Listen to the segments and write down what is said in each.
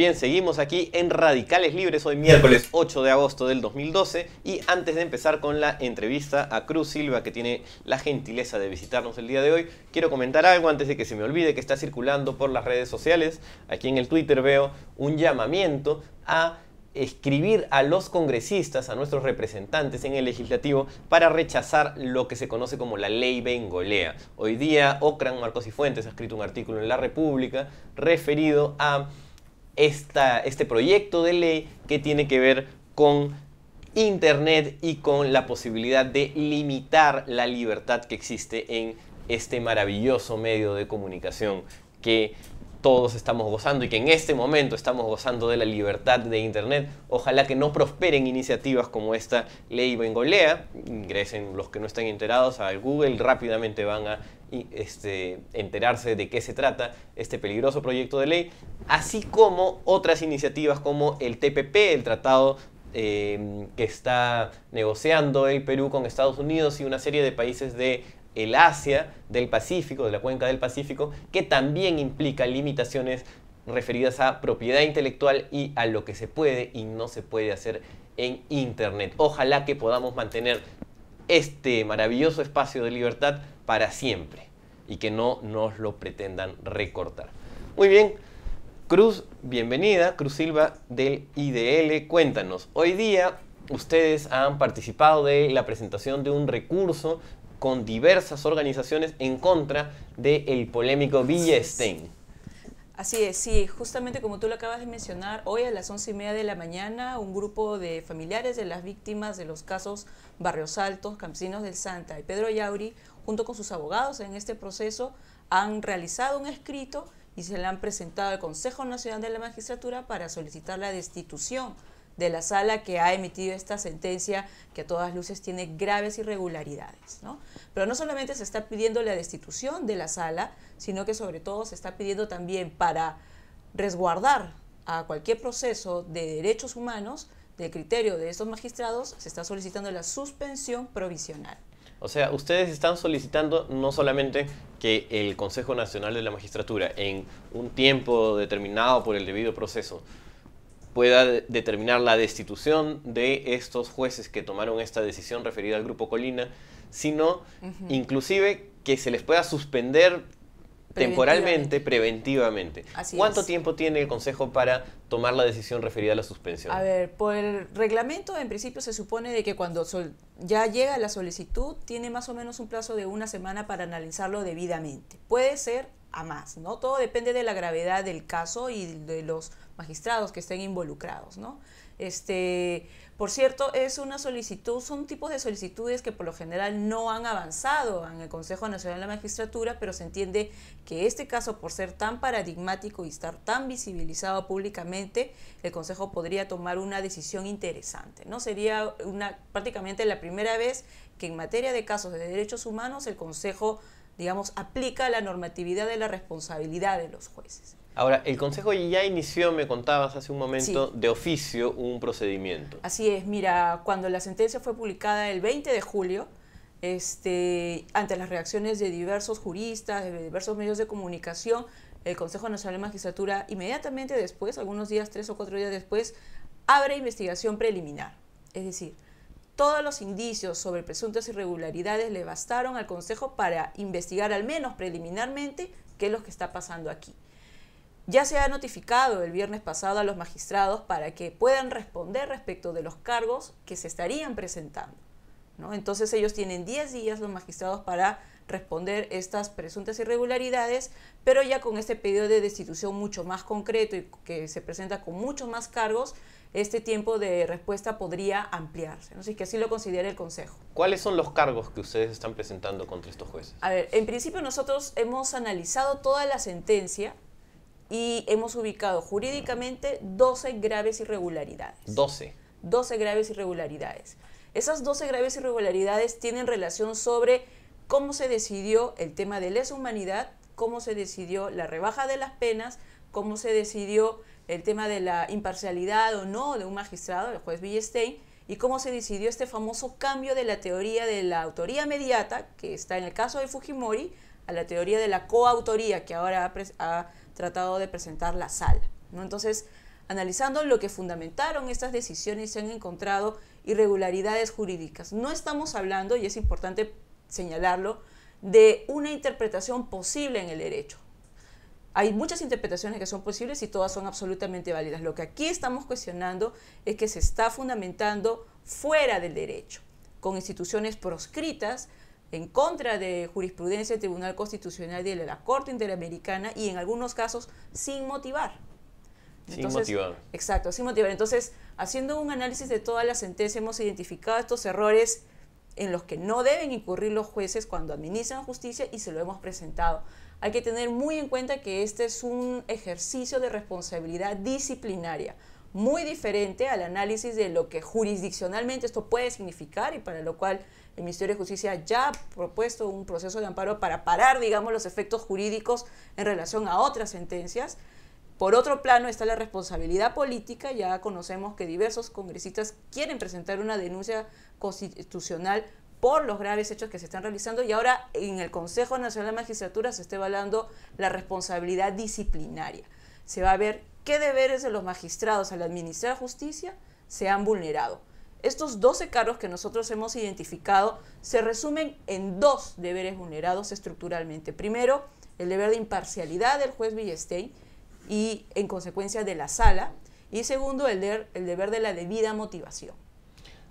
bien, seguimos aquí en Radicales Libres hoy miércoles 8 de agosto del 2012 y antes de empezar con la entrevista a Cruz Silva que tiene la gentileza de visitarnos el día de hoy, quiero comentar algo antes de que se me olvide que está circulando por las redes sociales. Aquí en el Twitter veo un llamamiento a escribir a los congresistas, a nuestros representantes en el legislativo, para rechazar lo que se conoce como la ley bengolea. Hoy día, Ocran Marcos y Fuentes ha escrito un artículo en La República referido a este proyecto de ley que tiene que ver con Internet y con la posibilidad de limitar la libertad que existe en este maravilloso medio de comunicación que todos estamos gozando y que en este momento estamos gozando de la libertad de Internet. Ojalá que no prosperen iniciativas como esta ley bengolea. Ingresen los que no están enterados al Google, rápidamente van a este, enterarse de qué se trata este peligroso proyecto de ley, así como otras iniciativas como el TPP, el Tratado eh, que está negociando el Perú con Estados Unidos y una serie de países de el Asia del Pacífico, de la cuenca del Pacífico, que también implica limitaciones referidas a propiedad intelectual y a lo que se puede y no se puede hacer en Internet. Ojalá que podamos mantener este maravilloso espacio de libertad para siempre y que no nos lo pretendan recortar. Muy bien, Cruz, bienvenida, Cruz Silva del IDL, cuéntanos, hoy día ustedes han participado de la presentación de un recurso con diversas organizaciones en contra del polémico Villestein. Así es, sí, justamente como tú lo acabas de mencionar, hoy a las once y media de la mañana, un grupo de familiares de las víctimas de los casos Barrios Altos, Campesinos del Santa y Pedro Yauri, junto con sus abogados en este proceso, han realizado un escrito y se le han presentado al Consejo Nacional de la Magistratura para solicitar la destitución de la sala que ha emitido esta sentencia que a todas luces tiene graves irregularidades. Pero no solamente se está pidiendo la destitución de la sala, sino que sobre todo se está pidiendo también para resguardar a cualquier proceso de derechos humanos de criterio de estos magistrados, se está solicitando la suspensión provisional. O sea, ustedes están solicitando no solamente que el Consejo Nacional de la Magistratura en un tiempo determinado por el debido proceso pueda determinar la destitución de estos jueces que tomaron esta decisión referida al Grupo Colina, sino inclusive que se les pueda suspender temporalmente, preventivamente. ¿Cuánto tiempo tiene el Consejo para tomar la decisión referida a la suspensión? A ver, por el reglamento en principio se supone de que cuando ya llega la solicitud tiene más o menos un plazo de una semana para analizarlo debidamente. Puede ser a más, ¿no? Todo depende de la gravedad del caso y de los magistrados que estén involucrados, ¿no? Este, por cierto, es una solicitud, son tipos de solicitudes que por lo general no han avanzado en el Consejo Nacional de la Magistratura, pero se entiende que este caso, por ser tan paradigmático y estar tan visibilizado públicamente, el Consejo podría tomar una decisión interesante, ¿no? Sería una, prácticamente la primera vez que en materia de casos de derechos humanos el Consejo digamos, aplica la normatividad de la responsabilidad de los jueces. Ahora, el Consejo ya inició, me contabas hace un momento, de oficio un procedimiento. Así es, mira, cuando la sentencia fue publicada el 20 de julio, este, ante las reacciones de diversos juristas, de diversos medios de comunicación, el Consejo Nacional de Magistratura, inmediatamente después, algunos días, tres o cuatro días después, abre investigación preliminar. Es decir, todos los indicios sobre presuntas irregularidades le bastaron al Consejo para investigar al menos preliminarmente qué es lo que está pasando aquí. Ya se ha notificado el viernes pasado a los magistrados para que puedan responder respecto de los cargos que se estarían presentando. Entonces ellos tienen 10 días los magistrados para responder estas presuntas irregularidades, pero ya con este pedido de destitución mucho más concreto y que se presenta con muchos más cargos, este tiempo de respuesta podría ampliarse. ¿no? Así que así lo considera el Consejo. ¿Cuáles son los cargos que ustedes están presentando contra estos jueces? A ver, en principio nosotros hemos analizado toda la sentencia y hemos ubicado jurídicamente 12 graves irregularidades. 12. 12 graves irregularidades. Esas 12 graves irregularidades tienen relación sobre cómo se decidió el tema de lesa humanidad, cómo se decidió la rebaja de las penas, cómo se decidió el tema de la imparcialidad o no de un magistrado, el juez Villestein, y cómo se decidió este famoso cambio de la teoría de la autoría mediata, que está en el caso de Fujimori, a la teoría de la coautoría que ahora ha, ha tratado de presentar la sala. ¿no? Entonces, analizando lo que fundamentaron estas decisiones, se han encontrado irregularidades jurídicas. No estamos hablando, y es importante señalarlo, de una interpretación posible en el derecho hay muchas interpretaciones que son posibles y todas son absolutamente válidas. Lo que aquí estamos cuestionando es que se está fundamentando fuera del derecho, con instituciones proscritas en contra de jurisprudencia del Tribunal Constitucional y de la Corte Interamericana y en algunos casos sin motivar. sin motivar. Exacto, sin motivar. Entonces, haciendo un análisis de toda la sentencia, hemos identificado estos errores en los que no deben incurrir los jueces cuando administran justicia y se lo hemos presentado hay que tener muy en cuenta que este es un ejercicio de responsabilidad disciplinaria muy diferente al análisis de lo que jurisdiccionalmente esto puede significar y para lo cual el Ministerio de Justicia ya ha propuesto un proceso de amparo para parar, digamos, los efectos jurídicos en relación a otras sentencias. Por otro plano está la responsabilidad política, ya conocemos que diversos congresistas quieren presentar una denuncia constitucional por los graves hechos que se están realizando y ahora en el Consejo Nacional de Magistratura se está evaluando la responsabilidad disciplinaria. Se va a ver qué deberes de los magistrados al administrar justicia se han vulnerado. Estos 12 cargos que nosotros hemos identificado se resumen en dos deberes vulnerados estructuralmente. Primero, el deber de imparcialidad del juez Villestein y en consecuencia de la sala. Y segundo, el el deber de la debida motivación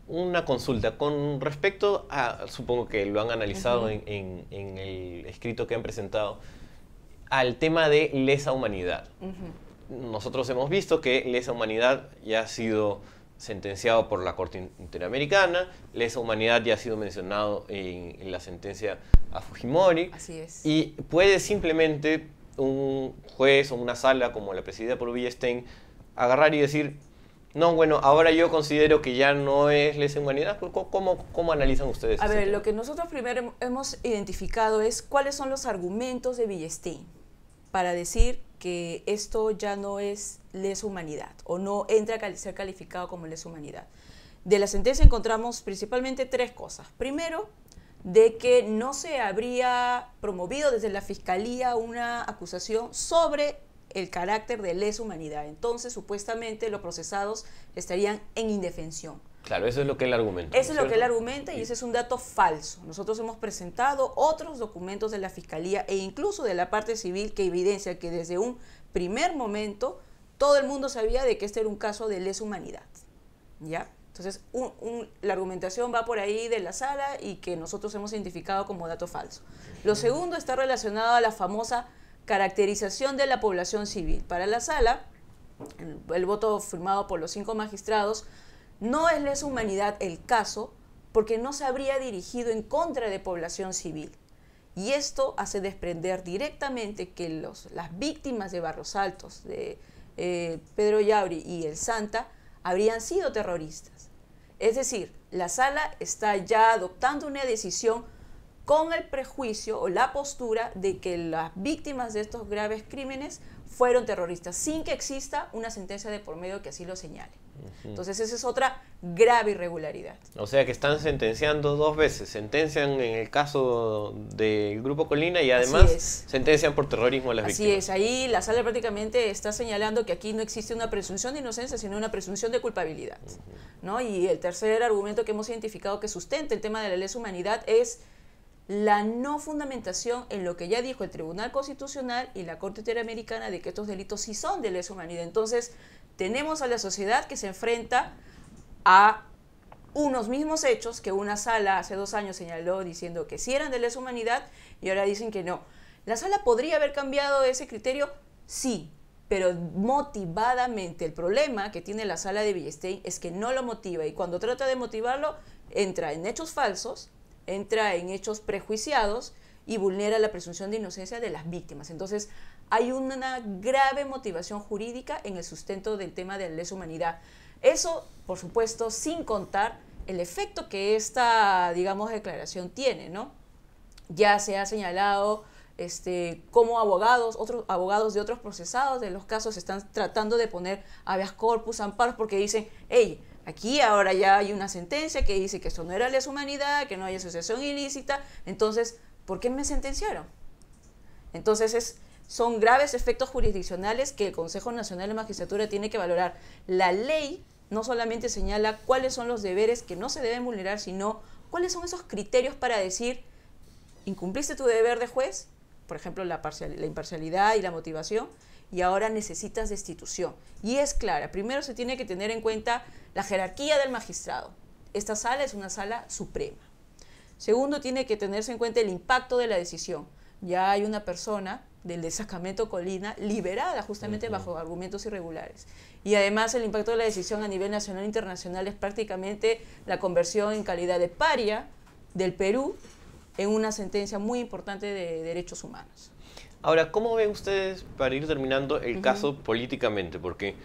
una consulta con respecto a, supongo que lo han analizado en, el escrito que han presentado, al tema de lesa humanidad. Nosotros hemos visto que lesa humanidad ya ha sido sentenciado por la Corte Interamericana, lesa humanidad ya ha sido mencionado en, la sentencia a Fujimori. Así es. Y puede simplemente un juez o una sala como la presidida por Villestein agarrar y decir, no, bueno, ahora yo considero que ya no es lesa humanidad. ¿Cómo, cómo, analizan ustedes? A ver, lo que nosotros primero hemos identificado es cuáles son los argumentos de Villestín para decir que esto ya no es lesa humanidad o no entra a ser calificado como lesa humanidad. De la sentencia encontramos principalmente tres cosas. Primero, de que no se habría promovido desde la fiscalía una acusación sobre el carácter de lesa humanidad. Entonces, supuestamente, los procesados estarían en indefensión. Claro, eso es lo que él argumenta. Eso es lo que él argumenta y ese es un dato falso. Nosotros hemos presentado otros documentos de la Fiscalía e incluso de la parte civil que evidencia que desde un primer momento todo el mundo sabía de que este era un caso de lesa humanidad. ¿Ya? Entonces, la argumentación va por ahí de la sala y que nosotros hemos identificado como dato falso. Lo segundo está relacionado a la famosa caracterización de la población civil. Para la sala, el, voto firmado por los cinco magistrados, no es lesa humanidad el caso porque no se habría dirigido en contra de población civil. Y esto hace desprender directamente que los, las víctimas de Barros Altos, de eh, Pedro Yabri y el Santa, habrían sido terroristas. Es decir, la sala está ya adoptando una decisión con el prejuicio o la postura de que las víctimas de estos graves crímenes fueron terroristas, sin que exista una sentencia de por medio que así lo señale. Entonces esa es otra grave irregularidad. O sea que están sentenciando dos veces. Sentencian en el caso del Grupo Colina y además sentencian por terrorismo a las víctimas. Así es, ahí la sala prácticamente está señalando que aquí no existe una presunción de inocencia, sino una presunción de culpabilidad. ¿no? Y el tercer argumento que hemos identificado que sustenta el tema de la lesa humanidad es la no fundamentación en lo que ya dijo el Tribunal Constitucional y la Corte Interamericana de que estos delitos sí son de lesa humanidad. Entonces, tenemos a la sociedad que se enfrenta a unos mismos hechos que una sala hace dos años señaló diciendo que sí eran de lesa humanidad y ahora dicen que no. ¿La sala podría haber cambiado ese criterio? Sí, pero motivadamente. El problema que tiene la sala de Villestein es que no lo motiva y cuando trata de motivarlo entra en hechos falsos entra en hechos prejuiciados y vulnera la presunción de inocencia de las víctimas. Entonces, hay una grave motivación jurídica en el sustento del tema de la lesa humanidad. Eso, por supuesto, sin contar el efecto que esta, digamos, declaración tiene, ¿no? Ya se ha señalado este, cómo abogados, otros abogados de otros procesados de los casos están tratando de poner habeas corpus, amparos, porque dicen, hey, Aquí ahora ya hay una sentencia que dice que esto no era lesa humanidad, que no hay asociación ilícita, entonces, ¿por qué me sentenciaron? Entonces son graves efectos jurisdiccionales que el Consejo Nacional de Magistratura tiene que valorar. La ley no solamente señala cuáles son los deberes que no se deben vulnerar, sino cuáles son esos criterios para decir, incumpliste tu deber de juez, por ejemplo, la imparcialidad y la motivación, y ahora necesitas destitución. Y es clara, primero se tiene que tener en cuenta la jerarquía del magistrado. Esta sala es una sala suprema. Segundo, tiene que tenerse en cuenta el impacto de la decisión. Ya hay una persona del desacamento Colina liberada justamente bajo argumentos irregulares. Y además el impacto de la decisión a nivel nacional e internacional es prácticamente la conversión en calidad de paria del Perú en una sentencia muy importante de derechos humanos. Ahora, ¿cómo ven ustedes, para ir terminando, el caso políticamente? Porque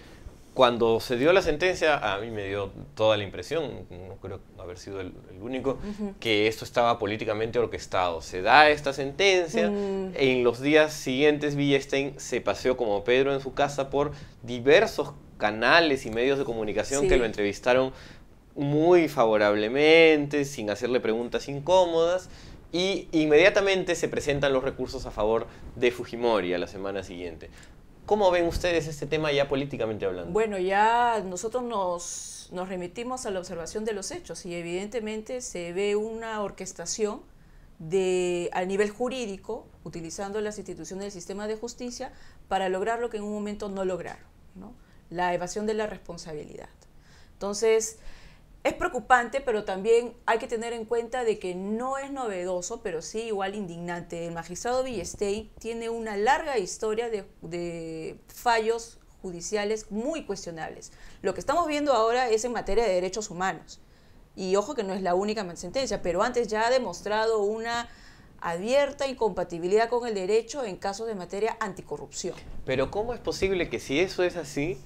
cuando se dio la sentencia, a mí me dio toda la impresión, no creo haber sido el, único, que esto estaba políticamente orquestado. Se da esta sentencia, mm. en los días siguientes Stein se paseó como Pedro en su casa por diversos canales y medios de comunicación que lo entrevistaron muy favorablemente, sin hacerle preguntas incómodas y inmediatamente se presentan los recursos a favor de Fujimori a la semana siguiente. ¿Cómo ven ustedes este tema ya políticamente hablando? Bueno, ya nosotros nos, remitimos a la observación de los hechos y evidentemente se ve una orquestación de, a nivel jurídico, utilizando las instituciones del sistema de justicia, para lograr lo que en un momento no lograron, la evasión de la responsabilidad. Entonces, es preocupante, pero también hay que tener en cuenta de que no es novedoso, pero sí igual indignante. El magistrado Villestey tiene una larga historia de, de fallos judiciales muy cuestionables. Lo que estamos viendo ahora es en materia de derechos humanos. Y ojo que no es la única sentencia, pero antes ya ha demostrado una abierta incompatibilidad con el derecho en casos de materia anticorrupción. Pero ¿cómo es posible que si eso es así,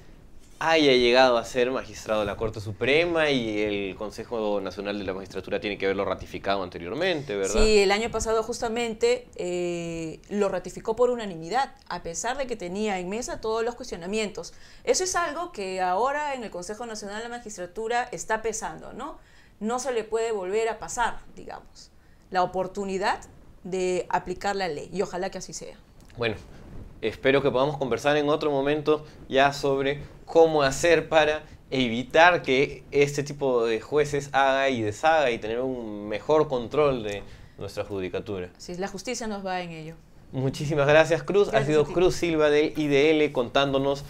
haya llegado a ser magistrado de la Corte Suprema y el Consejo Nacional de la Magistratura tiene que haberlo ratificado anteriormente, ¿verdad? Sí, el año pasado justamente eh, lo ratificó por unanimidad, a pesar de que tenía en mesa todos los cuestionamientos. Eso es algo que ahora en el Consejo Nacional de la Magistratura está pesando, ¿no? No se le puede volver a pasar, digamos, la oportunidad de aplicar la ley y ojalá que así sea. Bueno, Espero que podamos conversar en otro momento ya sobre cómo hacer para evitar que este tipo de jueces haga y deshaga y tener un mejor control de nuestra judicatura. Sí, la justicia nos va en ello. Muchísimas gracias, Cruz. ha sido Cruz Silva del IDL contándonos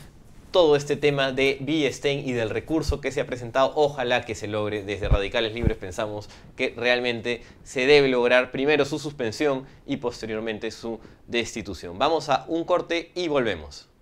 todo este tema de Biestein y del recurso que se ha presentado. Ojalá que se logre. Desde Radicales Libres pensamos que realmente se debe lograr primero su suspensión y posteriormente su destitución. Vamos a un corte y volvemos.